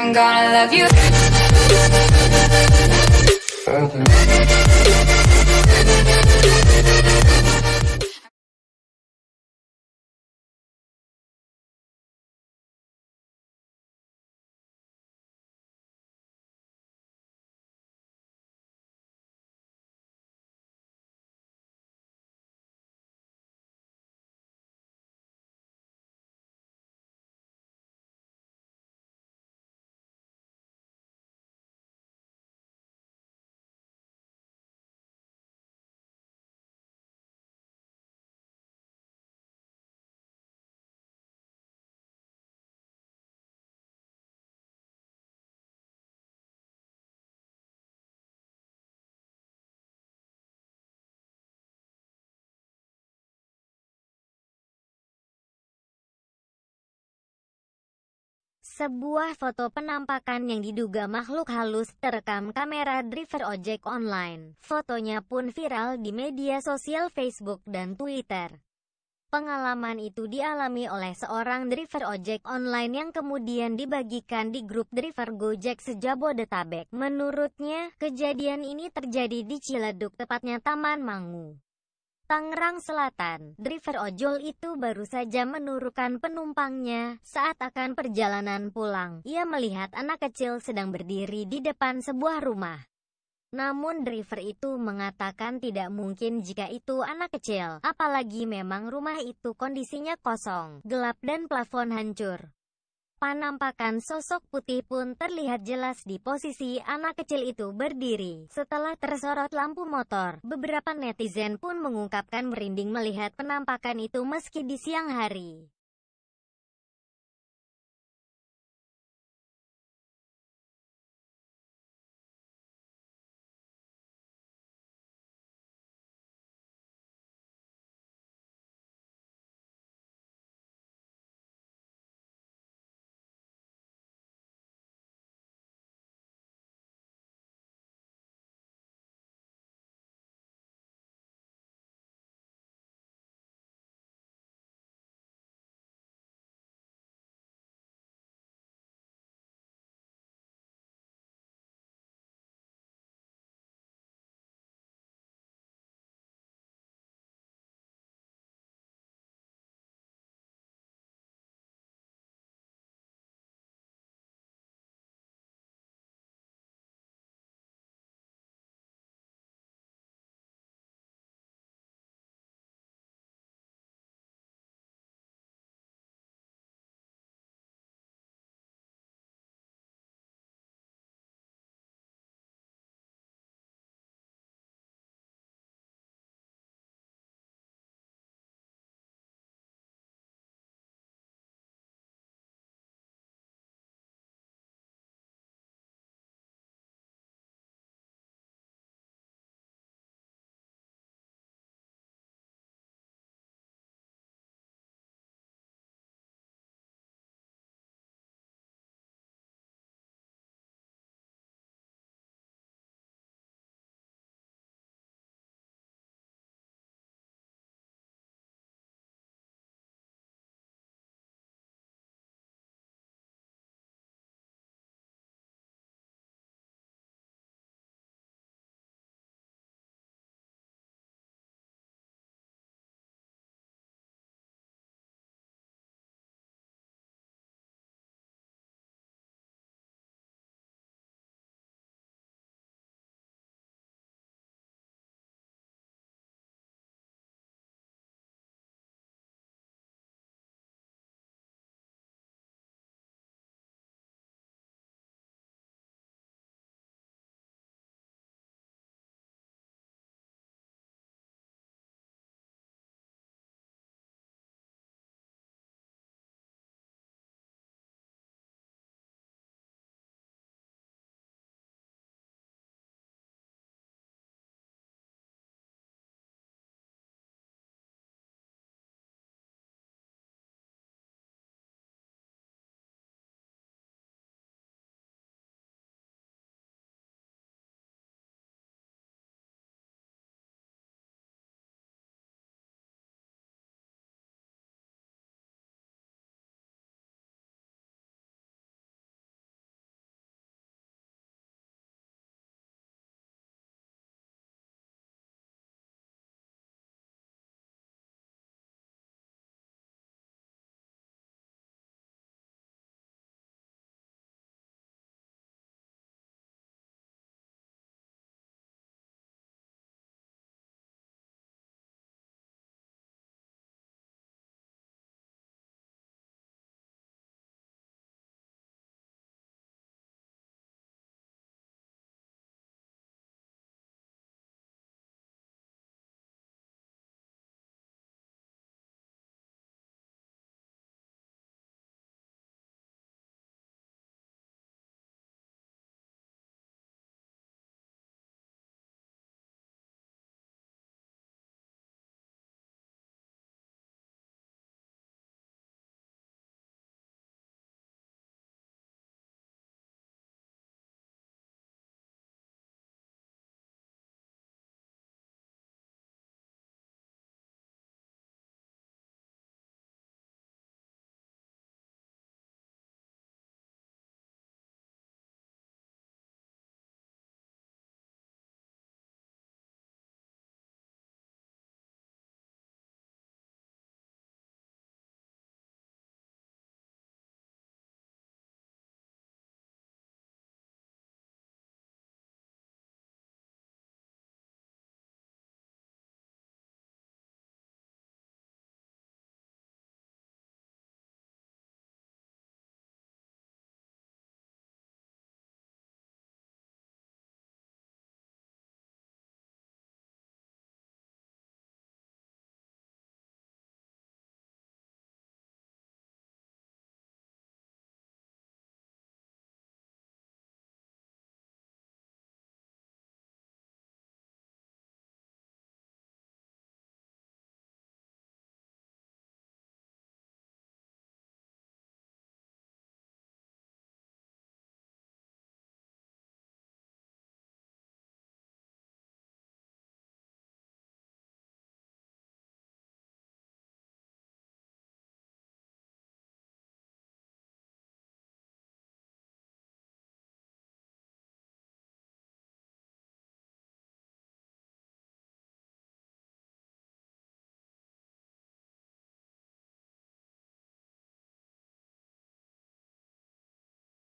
I'm gonna love you. Sebuah foto penampakan yang diduga makhluk halus terekam kamera driver ojek online. Fotonya pun viral di media sosial Facebook dan Twitter. Pengalaman itu dialami oleh seorang driver ojek online yang kemudian dibagikan di grup driver Gojek sejabodetabek. Menurutnya, kejadian ini terjadi di Ciledug, tepatnya Taman Mangu. Tangerang Selatan, driver ojol itu baru saja menurunkan penumpangnya saat akan perjalanan pulang. Ia melihat anak kecil sedang berdiri di depan sebuah rumah. Namun driver itu mengatakan tidak mungkin jika itu anak kecil, apalagi memang rumah itu kondisinya kosong, gelap dan plafon hancur. Penampakan sosok putih pun terlihat jelas di posisi anak kecil itu berdiri. Setelah tersorot lampu motor, beberapa netizen pun mengungkapkan merinding melihat penampakan itu meski di siang hari.